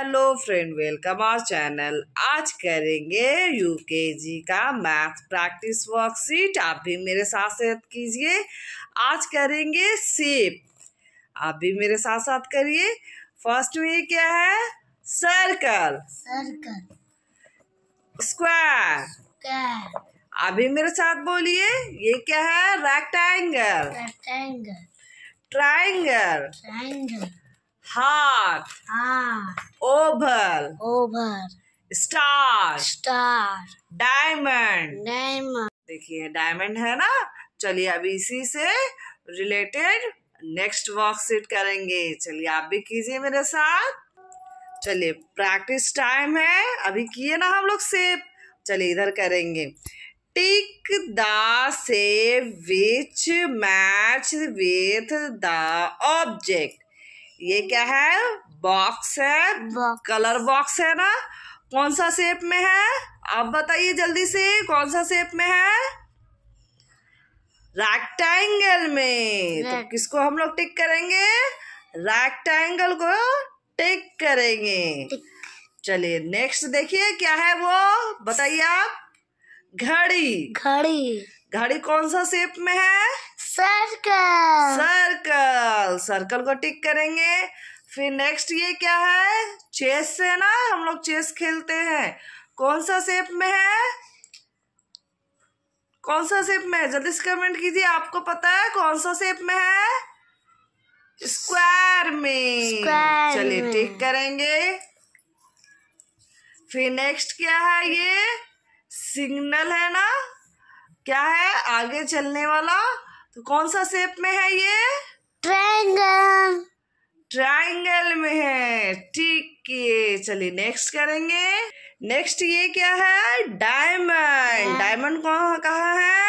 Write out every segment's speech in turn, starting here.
Hello friend welcome our channel आज करेंगे UKG का मैथ प्रैक्टिस वर्कशीट आप भी मेरे साथ साथ कीजिए आज करेंगे सेप आप भी मेरे साथ साथ करिए फर्स्ट में क्या है सर्कल सर्कल स्क्वायर आप भी मेरे साथ बोलिए ये क्या है रेक्टेंगल रेक्टेंगल ट्राइंगल ट्राइंगल हाथ heart oval oval star star diamond diamond देखिए डायमंड है ना चलिए अभी इसी से रिलेटेड नेक्स्ट वर्कशीट करेंगे चलिए आप भी कीजिए मेरे साथ चलिए प्रैक्टिस टाइम है अभी किए ना हम लोग सेब चलिए इधर करेंगे tick the shape which match with the object ये क्या है बॉक्स है बॉक्स। कलर बॉक्स है ना कौन सा शेप में है आप बताइए जल्दी से कौन सा शेप में है रेक्टेंगल में तो किसको हम लोग टिक करेंगे रेक्टेंगल को टिक करेंगे चलिए नेक्स्ट देखिए क्या है वो बताइए आप घड़ी घड़ी घड़ी कौन सा शेप में है सर्कल सर्कल सर्कल को टिक करेंगे फिर नेक्स्ट ये क्या है चेस से ना हम लोग चेस खेलते हैं कौन सा शेप में है कौन सा शेप में है जल्दी से कमेंट कीजिए आपको पता है कौन सा शेप में है स्क्वायर में चलिए टिक करेंगे फिर नेक्स्ट क्या है ये सिग्नल है ना क्या है आगे चलने वाला तो कौन सा शेप में है ये ट्रायंगल ट्रायंगल में है ठीक है चलिए नेक्स्ट करेंगे नेक्स्ट ये क्या है डायमंड डायमंड कौन कहा है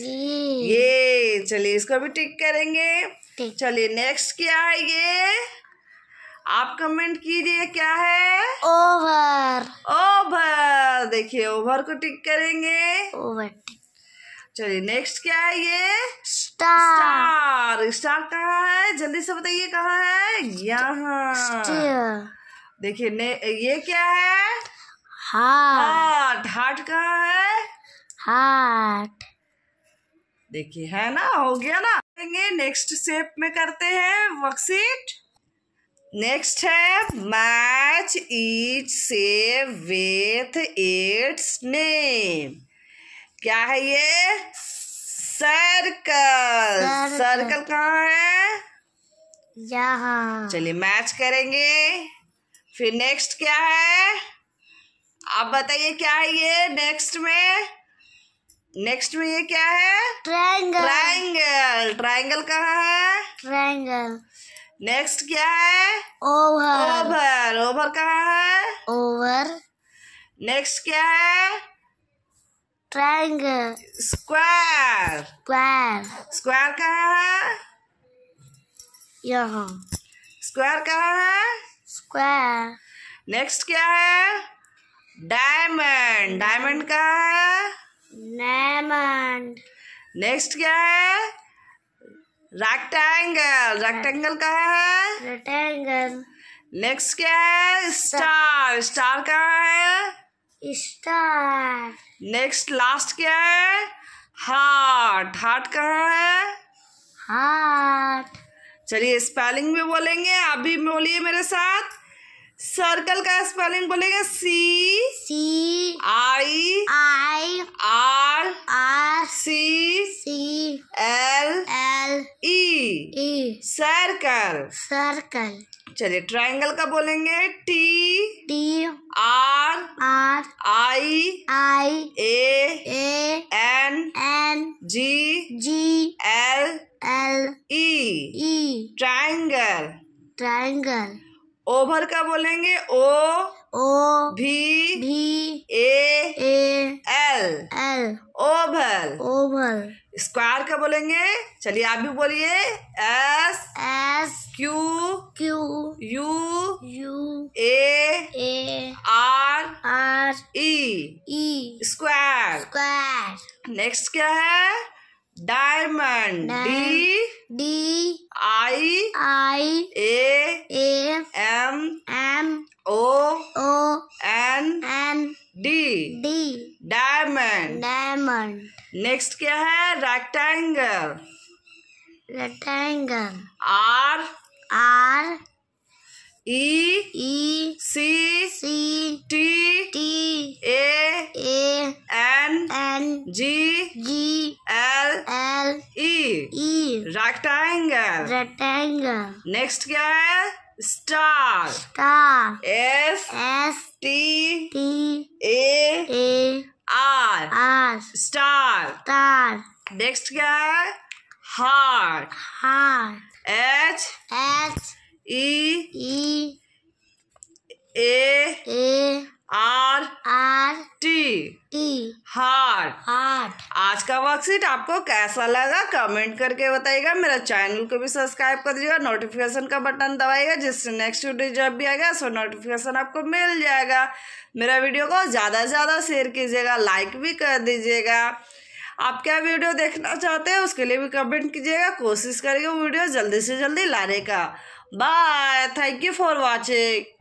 ये चलिए इसको भी टिक करेंगे चलिए नेक्स्ट क्या है ये आप कमेंट कीजिए क्या है ओवर ओवर देखिए ओवर को टिक करेंगे ओवर चलिए नेक्स्ट क्या है ये स्टार स्टार कहाँ है जल्दी से बताइए कहाँ है यहाँ देखिए ने ये क्या है हार्ट हार्ट कहाँ है हार्ट देखिए है ना हो गया ना करेंगे नेक्स्ट शेप में करते हैं वर्कशीट नेक्स्ट है match each shape with its name क्या है ये सर्कल सर्कल कहाँ है यहाँ चलिए मैच करेंगे फिर नेक्स्ट क्या है आप बताइए क्या है ये नेक्स्ट में नेक्स्ट में ये क्या है ट्राइंगल ट्राइंगल ट्राइंगल कहाँ है ट्राइंगल नेक्स्ट क्या है ओवर ओवर ओवर कहाँ है ओवर नेक्स्ट क्या है ट्रायंगल स्क्वायर स्क्वायर स्क्वायर कहा है यहाँ स्क्वायर कहा है स्क्वायर नेक्स्ट क्या है डायमंड डायमंड कहा है डायमंड नेक्स्ट क्या है रेक्टेंगल रेक्टेंगल कहा है रेक्टेंगल नेक्स्ट क्या है स्टार स्टार कहा है स्टार नेक्स्ट लास्ट क्या है हार्ट हार्ट कहाँ है हार्ट चलिए स्पेलिंग भी बोलेंगे आप भी बोलिए मेरे साथ सर्कल का स्पेलिंग बोलेंगे C C I I R R C C L L E E circle circle चलिए ट्रायंगल का बोलेंगे T T R R I I A A N N G G L L E E triangle triangle oval का बोलेंगे O O V V A A L L oval oval square का बोलेंगे चलिए आप भी बोलिए S S U U A A R R E E square square next क्या है diamond D D I I A A M M O O N N D D diamond diamond next क्या है rectangle rectangle R R E E C C T T A A N N G G L L E E rectangle rectangle next guy star star S S T T A A R R star star next guy heart heart H H E worksheet आपको कैसा लगा comment करके बताइएगा मेरा channel को भी subscribe कर दीजिएगा नोटिफिकेशन का बटन दबाइएगा जिससे नेक्स्ट वीडियो जब भी आएगा सो नोटिफिकेशन आपको मिल जाएगा मेरा वीडियो को ज़्यादा से ज़्यादा शेयर कीजिएगा लाइक भी कर दीजिएगा आप क्या वीडियो देखना चाहते हैं उसके लिए भी कमेंट कीजिएगा कोशिश करिएगा वीडियो जल्दी से जल्दी लाने का bye thank you for watching